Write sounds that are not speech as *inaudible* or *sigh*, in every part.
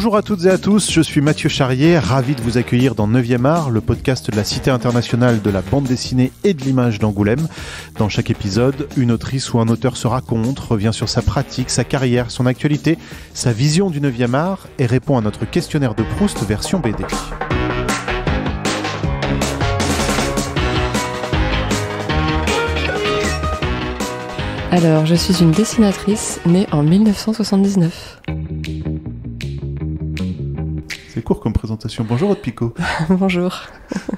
Bonjour à toutes et à tous, je suis Mathieu Charrier, ravi de vous accueillir dans 9e art, le podcast de la Cité internationale de la bande dessinée et de l'image d'Angoulême. Dans chaque épisode, une autrice ou un auteur se raconte, revient sur sa pratique, sa carrière, son actualité, sa vision du 9e art et répond à notre questionnaire de Proust version BD. Alors, je suis une dessinatrice née en 1979 court comme présentation. Bonjour Aude *laughs* Bonjour.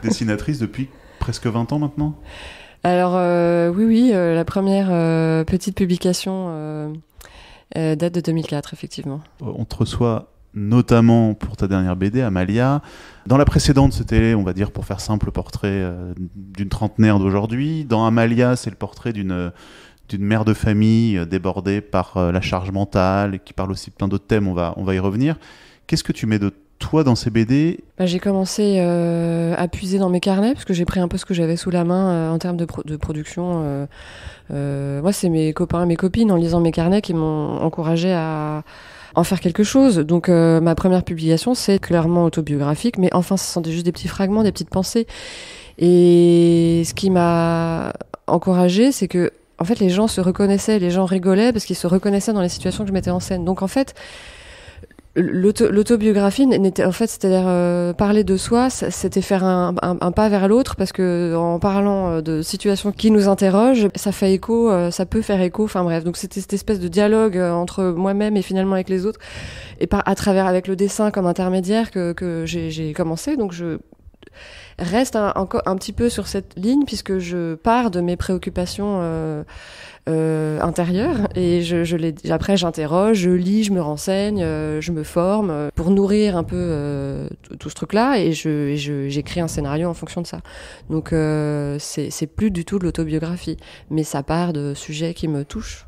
Dessinatrice depuis presque 20 ans maintenant Alors euh, oui, oui, euh, la première euh, petite publication date de 2004, effectivement. On te reçoit notamment pour ta dernière BD, Amalia. Dans la précédente, c'était, on va dire, pour faire simple, le portrait d'une trentenaire d'aujourd'hui. Dans Amalia, c'est le portrait d'une d'une mère de famille débordée par la charge mentale, et qui parle aussi de plein d'autres thèmes, on va, on va y revenir. Qu'est-ce que tu mets de toi dans ces BD bah, J'ai commencé euh, à puiser dans mes carnets parce que j'ai pris un peu ce que j'avais sous la main euh, en termes de, production. Euh, moi, c'est mes copains et mes copines en lisant mes carnets qui m'ont encouragé à en faire quelque chose. Donc ma première publication, c'est clairement autobiographique, mais enfin, ce sont juste des petits fragments, des petites pensées. Et ce qui m'a encouragé, c'est que en fait, les gens se reconnaissaient, les gens rigolaient parce qu'ils se reconnaissaient dans les situations que je mettais en scène. Donc en fait, L'autobiographie n'était en fait, c'est-à-dire euh, parler de soi, c'était faire un, un, pas vers l'autre parce que en parlant euh, de situations qui nous interrogent, ça fait écho, euh, ça peut faire écho. Enfin bref, donc c'était cette espèce de dialogue entre moi-même et finalement avec les autres, et par à travers avec le dessin comme intermédiaire que, que j'ai commencé. Donc je reste encore un, petit peu sur cette ligne puisque je pars de mes préoccupations euh, euh, intérieures et je, les, après j'interroge, je lis, je me renseigne, euh, je me forme pour nourrir un peu tout ce truc-là et j'écris je, un scénario en fonction de ça. Donc c'est plus du tout de l'autobiographie, mais ça part de sujets qui me touchent.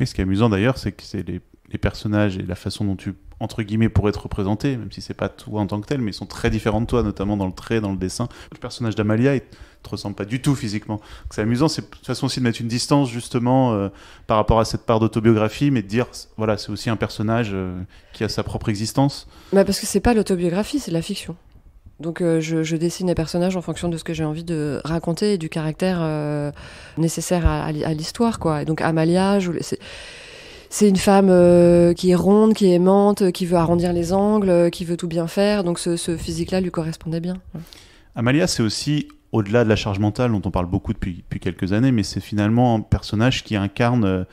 Et ce qui est amusant d'ailleurs, c'est que c'est les personnages et la façon dont tu entre guillemets pour être représenté, même si c'est pas tout en tant que tel, mais ils sont très différents de toi, notamment dans le trait, dans le dessin. Le personnage d'Amalia, il te ressemble pas du tout physiquement. C'est amusant, c'est de façon aussi de mettre une distance justement euh, par rapport à cette part d'autobiographie, mais de dire voilà, c'est aussi un personnage euh, qui a sa propre existence. Bah parce que c'est pas l'autobiographie, c'est la fiction. Donc euh, je, dessine les personnages en fonction de ce que j'ai envie de raconter et du caractère nécessaire à, l'histoire, quoi. donc Amalia, je c'est une femme euh, qui est ronde, qui est aimante, euh, qui veut arrondir les angles, euh, qui veut tout bien faire. Donc ce, physique-là lui correspondait bien. Amalia, c'est aussi au-delà de la charge mentale dont on parle beaucoup depuis, quelques années, mais c'est finalement un personnage qui incarne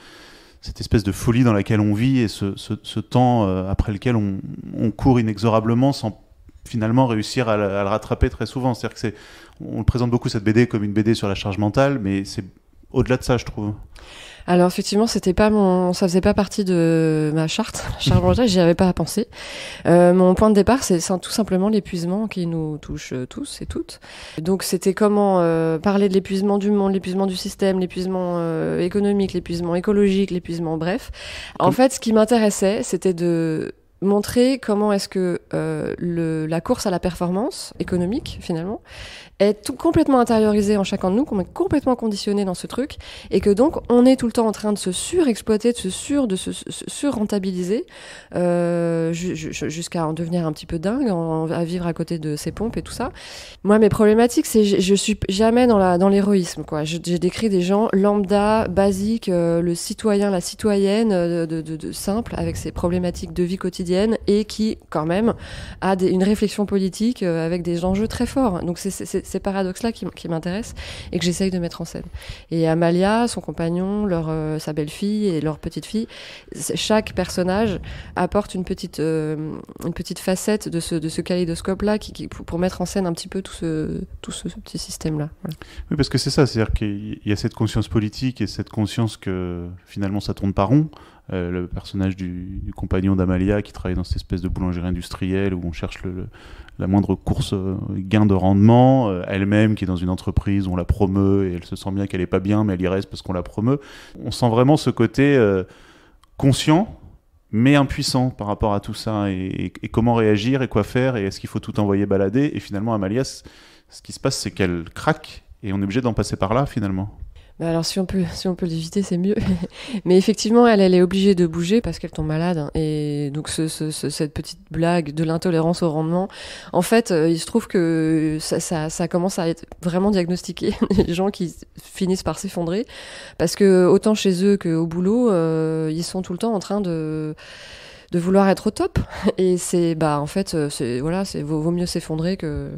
cette espèce de folie dans laquelle on vit et ce, temps après lequel on, court inexorablement sans finalement réussir à, le, rattraper très souvent. C'est-à-dire que c'est, on présente beaucoup cette BD comme une BD sur la charge mentale, mais c'est au-delà de ça, je trouve. Alors effectivement, c'était pas mon, ça faisait pas partie de ma charte, *laughs* charte j'y avais pas à penser. Euh, mon point de départ, c'est tout simplement l'épuisement qui nous touche euh, tous et toutes. Donc c'était comment euh, parler de l'épuisement du monde, l'épuisement du système, l'épuisement économique, l'épuisement écologique, l'épuisement, bref. En fait, ce qui m'intéressait, c'était de montrer comment est-ce que euh, le, la course à la performance économique finalement est tout, complètement intériorisée en chacun de nous, qu'on est complètement conditionné dans ce truc, et que donc on est tout le temps en train de se surexploiter, de se sur, de se, surrentabiliser euh, jusqu'à en devenir un petit peu dingue, à vivre à côté de ses pompes et tout ça. Moi, mes problématiques, c'est je, suis jamais dans la dans l'héroïsme quoi. J'ai décrit des gens lambda, basiques, euh, le citoyen, la citoyenne, de, de, de, simple, avec ses problématiques de vie quotidienne et qui, quand même, a une réflexion politique euh, avec des enjeux très forts. Donc c'est ces paradoxes-là qui, m'intéressent et que j'essaye de mettre en scène. Et Amalia, son compagnon, leur, euh, sa belle-fille et leur petite-fille, chaque personnage apporte une petite, euh, une petite facette de ce, de kaléidoscope-là qui, pour, mettre en scène un petit peu tout ce, tout petit système-là. Oui, parce que c'est ça, c'est-à-dire qu'il y a cette conscience politique et cette conscience que finalement ça tourne pas rond. Euh, le personnage du, compagnon d'Amalia qui travaille dans cette espèce de boulangerie industrielle où on cherche la moindre course euh, gain de rendement, euh, elle-même qui est dans une entreprise où on la promeut et elle se sent bien qu'elle est pas bien mais elle y reste parce qu'on la promeut. On sent vraiment ce côté conscient mais impuissant par rapport à tout ça et comment réagir et quoi faire et est-ce qu'il faut tout envoyer balader et finalement Amalia ce qui se passe c'est qu'elle craque et on est obligé d'en passer par là finalement. Bah, alors si on peut si on peut l'éviter c'est mieux. *laughs* Mais effectivement elle elle est obligée de bouger parce qu'elle tombe malade hein. et donc cette petite blague de l'intolérance au rendement en fait euh, il se trouve que ça, ça, commence à être vraiment diagnostiqué *laughs* les gens qui finissent par s'effondrer parce que autant chez eux qu'au boulot euh, ils sont tout le temps en train de de vouloir être au top et c'est bah en fait euh, c'est voilà c'est vaut mieux s'effondrer que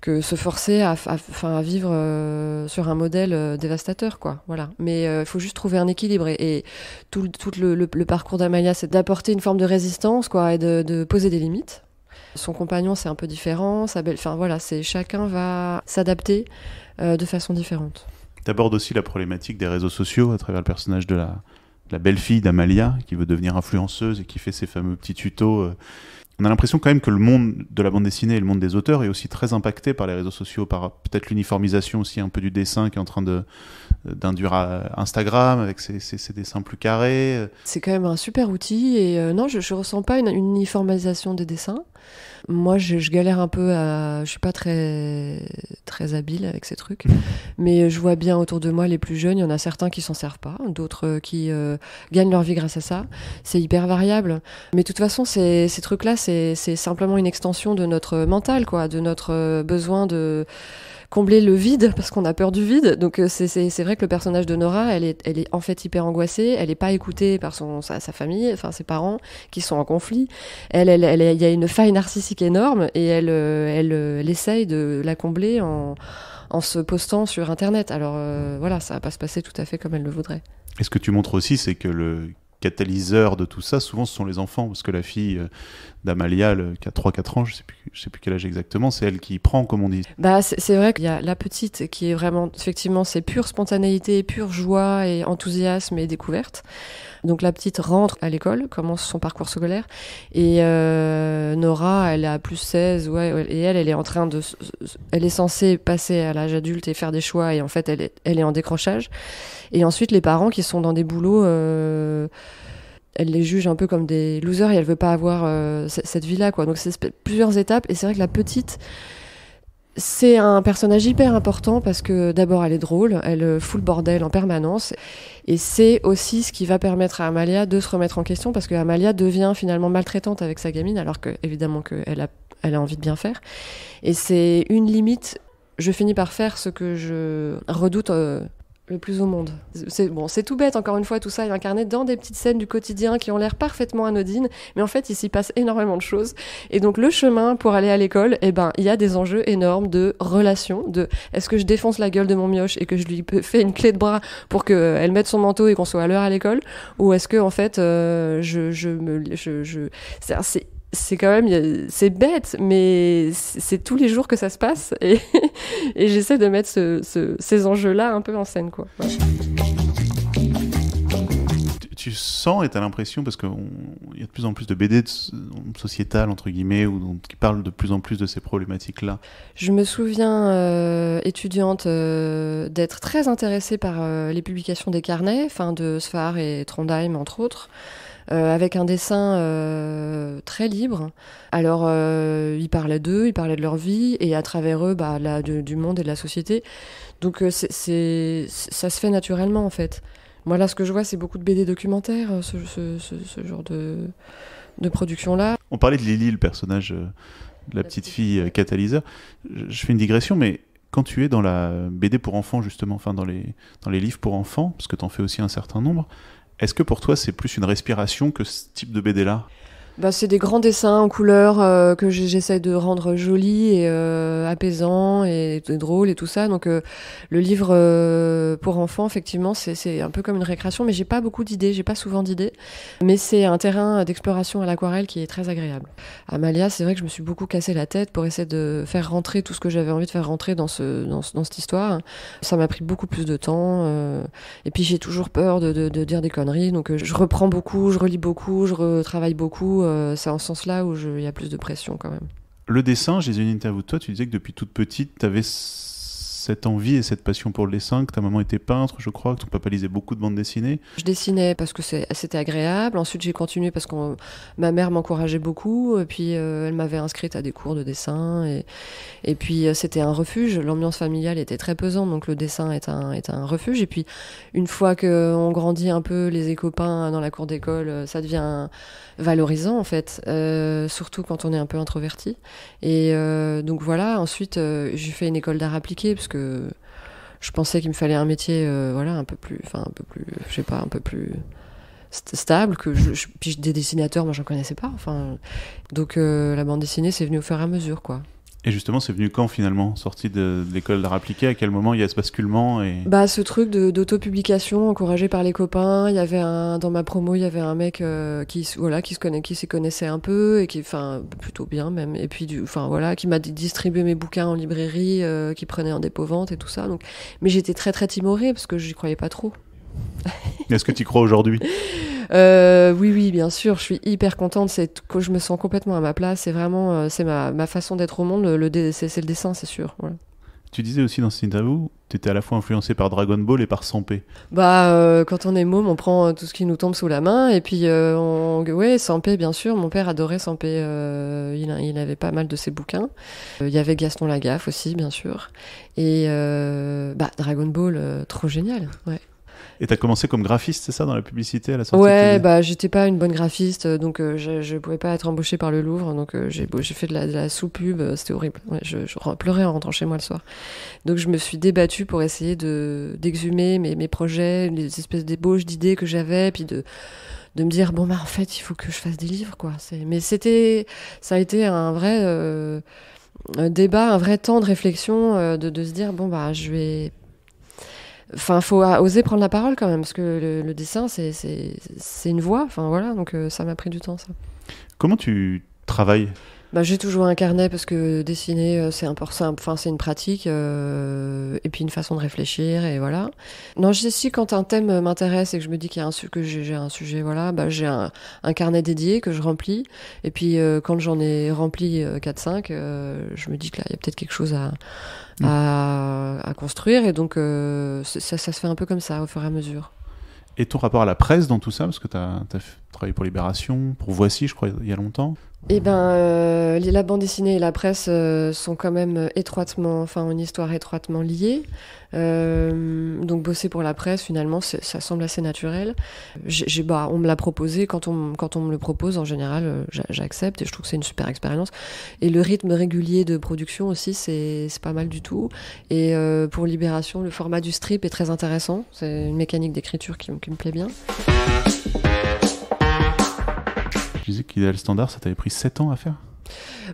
que se forcer à, vivre euh, sur un modèle euh, dévastateur, quoi. Voilà. Mais euh, il faut juste trouver un équilibre. Et, tout, le, parcours d'Amalia, c'est d'apporter une forme de résistance, quoi, et de, poser des limites. Son compagnon, c'est un peu différent. Sa belle, voilà, c'est chacun va s'adapter de façon différente. T'abordes aussi la problématique des réseaux sociaux à travers le personnage de la belle-fille d'Amalia qui veut devenir influenceuse et qui fait ses fameux petits tutos on a l'impression quand même que le monde de la bande dessinée et le monde des auteurs est aussi très impacté par les réseaux sociaux, par peut-être l'uniformisation aussi un peu du dessin qui est en train de, d'induire à Instagram avec ses, dessins plus carrés. C'est quand même un super outil et euh, non, je, ne ressens pas une, uniformisation des dessins. Moi, je, je, galère un peu à, je suis pas très très habile avec ces trucs, *laughs* mais je vois bien autour de moi les plus jeunes, il y en a certains qui s'en servent pas, d'autres euh, qui euh, gagnent leur vie grâce à ça. C'est hyper variable, mais de toute façon, ces, ces trucs-là, c'est simplement une extension de notre mental, quoi, de notre besoin de combler le vide parce qu'on a peur du vide. Donc euh, c'est vrai que le personnage de Nora, elle est, elle est en fait hyper angoissée, elle n'est pas écoutée par son, sa, famille, enfin ses parents qui sont en conflit. Elle, il y a une faille narcissique énorme et elle, euh, euh, elle, essaye de la combler en, se postant sur Internet. Alors voilà, ça va pas se passer tout à fait comme elle le voudrait. Et ce que tu montres aussi, c'est que le catalyseur de tout ça, souvent ce sont les enfants, parce que la fille d'Amalia qui a 3-4 ans, je sais sais plus quel âge exactement, c'est elle qui prend, comme on dit. Bah, c'est vrai qu'il y a la petite qui est vraiment, effectivement, c'est pure spontanéité, pure joie et enthousiasme et découverte. Donc la petite rentre à l'école, commence son parcours scolaire, et euh, Nora, elle a plus 16, ouais, et elle, elle est en train de, elle est censée passer à l'âge adulte et faire des choix, et en fait, elle est, en décrochage. Et ensuite, les parents qui sont dans des boulots. Euh, elle les juge un peu comme des losers et elle veut pas avoir euh, cette vie-là, quoi. Donc c'est plusieurs étapes et c'est vrai que la petite, c'est un personnage hyper important parce que d'abord elle est drôle, elle euh, fout le bordel en permanence et c'est aussi ce qui va permettre à Amalia de se remettre en question parce que Amalia devient finalement maltraitante avec sa gamine alors que évidemment qu'elle a, elle a envie de bien faire et c'est une limite. Je finis par faire ce que je redoute. Euh, le plus au monde. C'est bon, c'est tout bête, encore une fois, tout ça est incarné dans des petites scènes du quotidien qui ont l'air parfaitement anodines, mais en fait, il s'y passe énormément de choses. Et donc, le chemin pour aller à l'école, eh ben, il y a des enjeux énormes de relations, de est-ce que je défonce la gueule de mon mioche et que je lui *laughs* fais une clé de bras pour qu'elle euh, mette son manteau et qu'on soit à l'heure à l'école, ou est-ce que, en fait, euh, je, me, je, je c'est c'est quand même, euh, c'est bête, mais c'est tous les jours que ça se passe et, *laughs* j'essaie de mettre ces enjeux-là un peu en scène. Quoi. Tu, sens et tu as l'impression, parce qu'il y a de plus en plus de BD sociétales, entre guillemets, ou, qui parlent de plus en plus de ces problématiques-là. Je me souviens, euh, étudiante, euh, d'être très intéressée par les publications des carnets, de Sfar et Trondheim, entre autres. Euh, avec un dessin euh, très libre. Alors, euh, ils parlaient d'eux, ils parlaient de leur vie, et à travers eux, bah, du monde et de la société. Donc, ça se fait naturellement, en fait. Moi, là, ce que je vois, c'est beaucoup de BD documentaires, ce, genre de, production-là. On parlait de Lily, le personnage de la petite fille catalyseur. Je fais une digression, mais quand tu es dans la BD pour enfants, justement, enfin dans les, dans les livres pour enfants, parce que tu en fais aussi un certain nombre, est-ce que pour toi, c'est plus une respiration que ce type de BD-là bah, C'est des grands dessins en couleurs euh, que j'essaie de rendre jolis et euh, apaisants et, drôles et tout ça. Donc euh, le livre pour enfants, effectivement, c'est un peu comme une récréation, mais j'ai pas beaucoup d'idées, j'ai pas souvent d'idées. Mais c'est un terrain d'exploration à l'aquarelle qui est très agréable. Amalia, c'est vrai que je me suis beaucoup cassé la tête pour essayer de faire rentrer tout ce que j'avais envie de faire rentrer dans, ce, dans, cette histoire. Ça m'a pris beaucoup plus de temps. et puis j'ai toujours peur de, de, de, dire des conneries, donc je reprends beaucoup, je relis beaucoup, je retravaille beaucoup euh, c'est en ce sens-là où il y a plus de pression quand même. Le dessin, j'ai eu une interview de toi, tu disais que depuis toute petite, tu avais cette envie et cette passion pour le dessin, que ta maman était peintre, je crois, que ton papa lisait beaucoup de bandes dessinées. Je dessinais parce que c'était agréable. Ensuite, j'ai continué parce que ma mère m'encourageait beaucoup. Et puis, euh, elle m'avait inscrite à des cours de dessin. Et, et puis, euh, c'était un refuge. L'ambiance familiale était très pesante, donc le dessin est un, est un refuge. Et puis, une fois qu'on grandit un peu, les copains dans la cour d'école, euh, ça devient valorisant, en fait. surtout quand on est un peu introverti. Et donc, voilà. Ensuite, j'ai fait une école d'art appliqué, parce que je pensais qu'il me fallait un métier, euh, voilà, un peu plus, enfin un peu plus, je pas, un peu plus stable. Que je, des dessinateurs, moi j'en connaissais pas. Enfin, donc euh, la bande dessinée c'est venu au fur et à mesure, quoi. Et justement, c'est venu quand finalement Sorti de, l'école d'art appliqué, à quel moment il y a ce basculement et... bah, Ce truc d'autopublication encouragé par les copains. Il y avait un, dans ma promo, il y avait un mec euh, qui, voilà, qui s'y connaissait un peu, et qui, enfin, plutôt bien même, et puis enfin, voilà, qui m'a distribué mes bouquins en librairie, euh, qui prenait en dépôt-vente et tout ça. Donc... Mais j'étais très très timorée parce que je n'y croyais pas trop. Est-ce que tu crois aujourd'hui *laughs* Euh, oui, oui, bien sûr, je suis hyper contente. C'est que je me sens complètement à ma place. C'est vraiment, euh, c'est ma, façon d'être au monde. Le, c'est, le dessin, c'est sûr. Tu disais aussi dans cette interview, tu étais à la fois influencé par Dragon Ball et par Sampé. Bah, euh, quand on est môme, on prend tout ce qui nous tombe sous la main. Et puis, ouais, Sampé, bien sûr. Mon père adorait Sampé. il, il, avait pas mal de ses bouquins. Il y avait Gaston Lagaffe aussi, bien sûr. Et bah, Dragon Ball, trop génial. Ouais. Et tu as commencé comme graphiste, c'est ça, dans la publicité à la sortie Ouais, bah, j'étais pas une bonne graphiste, euh, donc euh, je ne pouvais pas être embauchée par le Louvre, donc euh, j'ai fait de la, la sous-pub, c'était horrible. je, pleurais en rentrant chez moi le soir. Donc je me suis débattue pour essayer d'exhumer mes, mes projets, les espèces d'ébauches d'idées que j'avais, puis de de me dire bon bah en fait il faut que je fasse des livres quoi mais c'était ça a été un vrai débat un vrai temps de réflexion de, de, se dire bon bah je vais Enfin, faut oser prendre la parole quand même, parce que le, dessin, c'est, c'est, c'est une voix. Enfin, voilà, donc euh, ça m'a pris du temps, ça. Comment tu travailles bah, J'ai toujours un carnet parce que dessiner, euh, c'est important, enfin, c'est une pratique euh, et puis une façon de réfléchir et voilà. Non, je sais si quand un thème euh, m'intéresse et que je me dis qu'il y a un, que j'ai un sujet, voilà, bah, j'ai un, un, carnet dédié que je remplis et puis quand j'en ai rempli 4-5, je me dis que là, il y a peut-être quelque chose à, mm. à, à, construire et donc ça, ça se fait un peu comme ça au fur et à mesure. Et ton rapport à la presse dans tout ça, parce que tu as, as, travaillé pour Libération, pour Voici, je crois, il y a longtemps. Eh bien, euh, la bande dessinée et la presse euh, sont quand même euh, étroitement, enfin, une histoire étroitement liée. donc, bosser pour la presse, finalement, ça semble assez naturel. J'ai, bah, on me l'a proposé, quand on, quand on me le propose, en général, j'accepte et je trouve que c'est une super expérience. Et le rythme régulier de production aussi, c'est, pas mal du tout. Et pour Libération, le format du strip est très intéressant. C'est une mécanique d'écriture qui me plaît bien qu'il qui est le standard, ça t'avait pris 7 ans à faire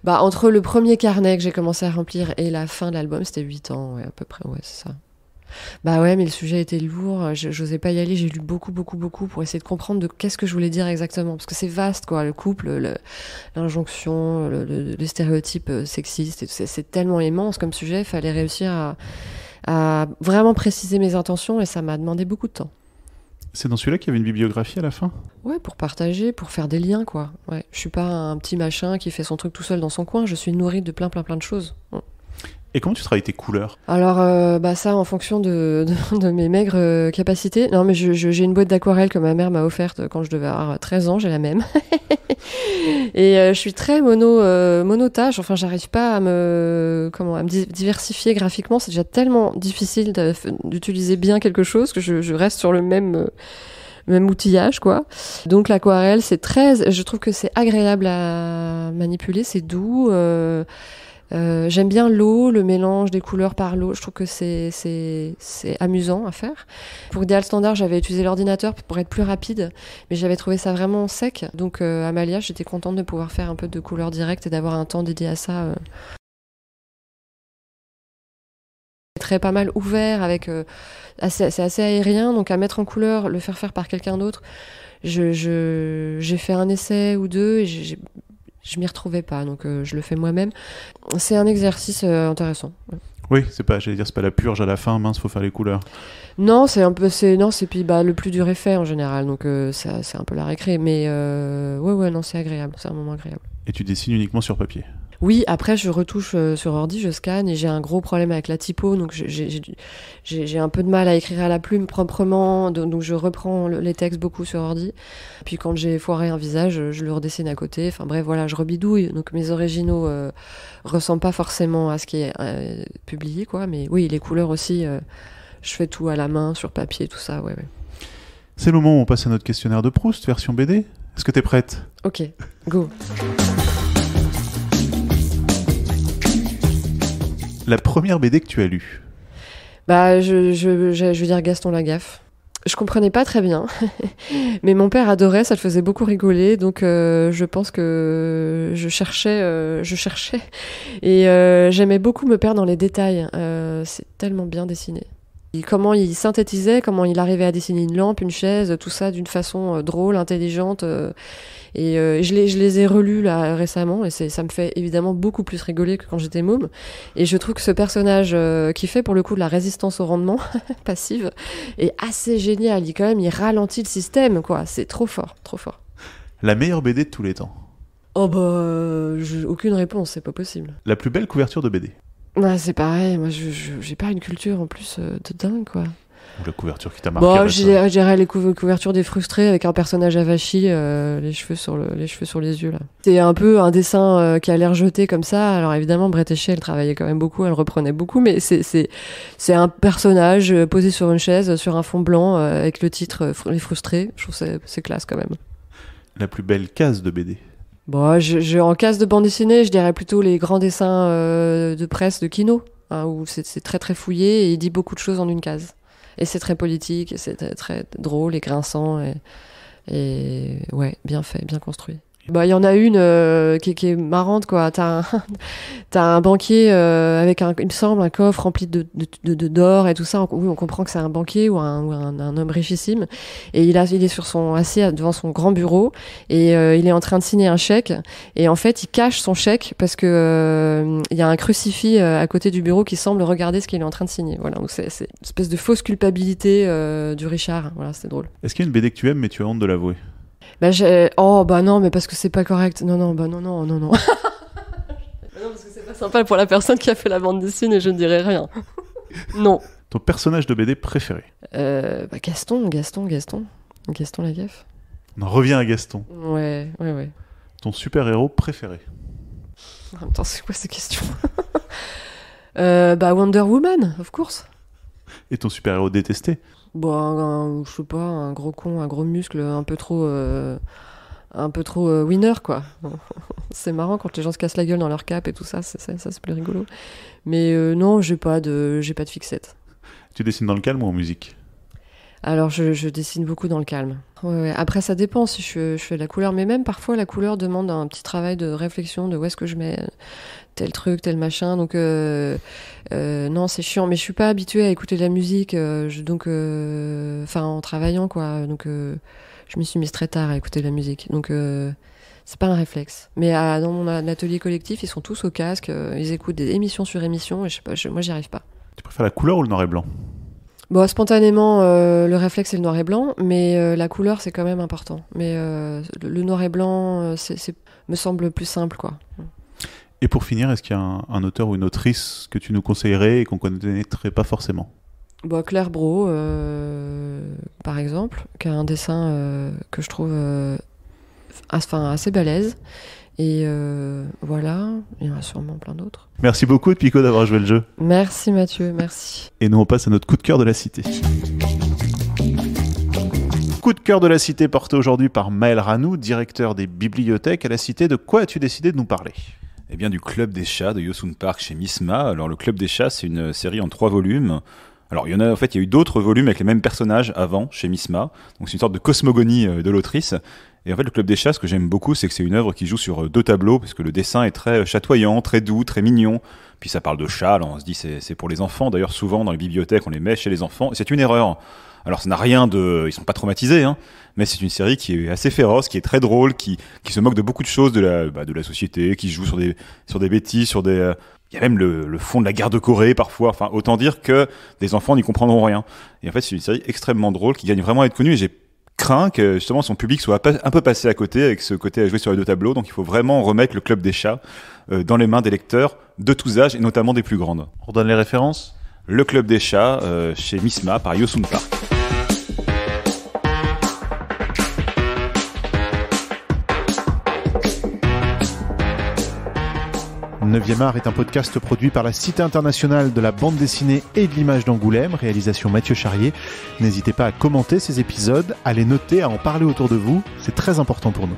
bah, entre le premier carnet que j'ai commencé à remplir et la fin de l'album, c'était 8 ans, à peu près, ouais, c'est ça. Bah ouais, mais le sujet était lourd, j'osais pas y aller, j'ai lu beaucoup, beaucoup, beaucoup pour essayer de comprendre de qu'est-ce que je voulais dire exactement, parce que c'est vaste, quoi, le couple, l'injonction, le, les stéréotypes euh, sexistes, c'est tellement immense comme sujet, Il fallait réussir à vraiment préciser mes intentions, et ça m'a demandé beaucoup de temps. C'est dans celui-là qu'il y avait une bibliographie à la fin Ouais, pour partager, pour faire des liens, quoi. Ouais, je suis pas un petit machin qui fait son truc tout seul dans son coin, je suis nourrie de plein, plein, plein de choses. Mm. Et comment tu travailles tes couleurs Alors, euh, bah ça, en fonction de, *laughs* mes maigres euh, capacités. Non, mais j'ai une boîte d'aquarelle que ma mère m'a offerte euh, quand je devais avoir 13 ans, j'ai la même. *laughs* et je suis très mono monotâche. Enfin, j'arrive pas à me comment à me diversifier graphiquement. C'est déjà tellement difficile d'utiliser bien quelque chose que je, reste sur le même même outillage quoi. Donc l'aquarelle c'est très je trouve que c'est agréable à manipuler, c'est doux euh, j'aime bien l'eau, le mélange des couleurs par l'eau. Je trouve que c'est amusant à faire. Pour Ideal Standard, j'avais utilisé l'ordinateur pour être plus rapide, mais j'avais trouvé ça vraiment sec. Donc à euh, Malia, j'étais contente de pouvoir faire un peu de couleurs directes et d'avoir un temps dédié à ça. Euh. C'est très pas mal ouvert avec c'est assez aérien donc à mettre en couleur le faire faire par quelqu'un d'autre j'ai fait un essai ou deux et j'ai je m'y retrouvais pas, donc euh, je le fais moi-même. C'est un exercice euh, intéressant. Oui, c'est pas, j'allais dire, c'est pas la purge à la fin, mince, faut faire les couleurs. Non, c'est un peu, c'est non, c'est puis bah le plus dur est fait en général, donc euh, ça, c'est un peu la récré, mais ouais, non, c'est agréable, c'est un moment agréable. Et tu dessines uniquement sur papier. Oui, après je retouche euh, sur ordi, je scanne et j'ai un gros problème avec la typo, donc j'ai un peu de mal à écrire à la plume proprement, donc je reprends les textes beaucoup sur ordi. Puis quand j'ai foiré un visage, je le redessine à côté. Enfin bref, voilà, je rebidouille. Donc mes originaux ne euh, ressemblent pas forcément à ce qui est euh, publié, quoi. Mais oui, les couleurs aussi, je fais tout à la main, sur papier, tout ça. Ouais, ouais. C'est le moment où on passe à notre questionnaire de Proust, version BD. Est-ce que tu es prête Ok, go La première BD que tu as lue Bah, je, je, je, veux dire Gaston Lagaffe je comprenais pas très bien, *laughs* mais mon père adorait, ça le faisait beaucoup rigoler, donc euh, je pense que je cherchais, euh, je cherchais, *laughs* et euh, j'aimais beaucoup me perdre dans les détails. c'est tellement bien dessiné. comment il synthétisait, comment il arrivait à dessiner une lampe, une chaise, tout ça d'une façon drôle, intelligente. Et euh, je, les, ai relus là récemment et ça me fait évidemment beaucoup plus rigoler que quand j'étais môme. Et je trouve que ce personnage euh, qui fait pour le coup de la résistance au rendement *laughs* passive est assez génial. Il quand même il ralentit le système quoi. C'est trop fort, trop fort. La meilleure BD de tous les temps. Oh bah aucune réponse, c'est pas possible. La plus belle couverture de BD. c'est pareil, moi j'ai pas une culture en plus euh, de dingue quoi. Ou la couverture qui t'a marqué bah, dirais les couvertures des frustrés avec un personnage avachi, euh, les, cheveux sur les cheveux sur les yeux. C'est un peu un dessin euh, qui a l'air jeté comme ça. Alors évidemment, Bretéché elle travaillait quand même beaucoup, elle reprenait beaucoup, mais c'est un personnage euh, posé sur une chaise, sur un fond blanc, avec le titre Les frustrés. Je trouve que c'est classe quand même. La plus belle case de BD Bon, bah, en case de bande dessinée, je dirais plutôt les grands dessins de presse de Kino, hein, où c'est très très fouillé et il dit beaucoup de choses en une case. Et c'est très politique, c'est très, drôle et grinçant. Et, et ouais, bien fait, bien construit. Bah, il y en a une euh, qui, qui, est marrante, quoi. T'as un, *laughs* as un banquier euh, avec, un, il me semble, un coffre rempli de d'or de, et tout ça. oui, on comprend que c'est un banquier ou, un, un, homme richissime. Et il, a, il est sur son, assis devant son grand bureau et euh, il est en train de signer un chèque. Et en fait, il cache son chèque parce que il y a un crucifix à côté du bureau qui semble regarder ce qu'il est en train de signer. Voilà, donc c'est une espèce de fausse culpabilité du Richard. Voilà, c'est drôle. Est-ce qu'il y a une BD que tu aimes mais tu as honte de l'avouer bah, j'ai... oh bah non, mais parce que c'est pas correct. Non, non, bah non, non, non, non. *laughs* Bah non, parce que c'est pas sympa pour la personne qui a fait la bande dessinée, je ne dirai rien. non. Ton personnage de BD préféré euh, bah Gaston, Gaston, Gaston. Gaston Lagaffe. On revient à Gaston. Ouais, ouais, ouais. Ton super-héros préféré En même temps, c'est quoi ces question *laughs* euh, Bah Wonder Woman, of course. Et ton super-héros détesté Bon, bah, je sais pas, un gros con, un gros muscle, un peu trop. Euh, un peu trop euh, winner, quoi. *laughs* c'est marrant quand les gens se cassent la gueule dans leur cap et tout ça, ça, c'est plus rigolo. Mais euh, non, j'ai pas, de, pas de fixette. Tu dessines dans le calme ou en musique alors je, dessine beaucoup dans le calme. Après ça dépend si je, je, fais la couleur, mais même parfois la couleur demande un petit travail de réflexion de où est-ce que je mets tel truc, tel machin. Donc euh, euh, non c'est chiant, mais je suis pas habituée à écouter de la musique, euh, donc enfin en travaillant quoi. Donc je me suis mise très tard à écouter de la musique, donc c'est pas un réflexe. Mais dans mon atelier collectif ils sont tous au casque, ils écoutent des émissions sur émissions et je sais pas, moi j'y arrive pas. Tu préfères la couleur ou le noir et blanc Bon, spontanément, euh, le réflexe c'est le noir et blanc, mais euh, la couleur c'est quand même important. Mais euh, le noir et blanc, c'est me semble plus simple, quoi. Et pour finir, est-ce qu'il y a un, auteur ou une autrice que tu nous conseillerais et qu'on connaîtrait pas forcément bon, bah, Claire Bro, par exemple, qui a un dessin que je trouve assez balèze et euh, voilà, il y en a sûrement plein d'autres. Merci beaucoup, Pico, d'avoir joué le jeu. Merci, Mathieu, merci. Et nous, on passe à notre coup de cœur de la cité coup de cœur de la cité porté aujourd'hui par Maël Ranou, directeur des bibliothèques à la cité. De quoi as-tu décidé de nous parler Eh bien, du Club des chats de Yosun Park chez Misma. Alors, le Club des chats, c'est une série en trois volumes. Alors, il y en a, en fait, il y a eu d'autres volumes avec les mêmes personnages avant chez Misma. Donc, c'est une sorte de cosmogonie euh, de l'autrice. Et en fait, le Club des Chats, ce que j'aime beaucoup, c'est que c'est une œuvre qui joue sur euh, deux tableaux, parce que le dessin est très euh, chatoyant, très doux, très mignon. Puis ça parle de chats, alors on se dit c'est pour les enfants. D'ailleurs, souvent dans les bibliothèques, on les met chez les enfants. C'est une erreur. Alors ça n'a rien de... Ils sont pas traumatisés, hein, mais c'est une série qui est assez féroce, qui est très drôle, qui, qui se moque de beaucoup de choses de la, bah, de la société, qui joue sur des, sur des bêtises, sur des... Euh, il y a même le, le fond de la guerre de Corée parfois. Enfin, autant dire que des enfants n'y comprendront rien. Et en fait, c'est une série extrêmement drôle qui gagne vraiment à être connue. j'ai craint que justement son public soit un peu passé à côté avec ce côté à jouer sur les deux tableaux. Donc il faut vraiment remettre le club des chats euh, dans les mains des lecteurs de tous âges et notamment des plus grandes. On donne les références Le club des chats euh, chez Misma par Yosun 9e art est un podcast produit par la Cité internationale de la bande dessinée et de l'image d'Angoulême, réalisation Mathieu Charrier. N'hésitez pas à commenter ces épisodes, à les noter, à en parler autour de vous, c'est très important pour nous.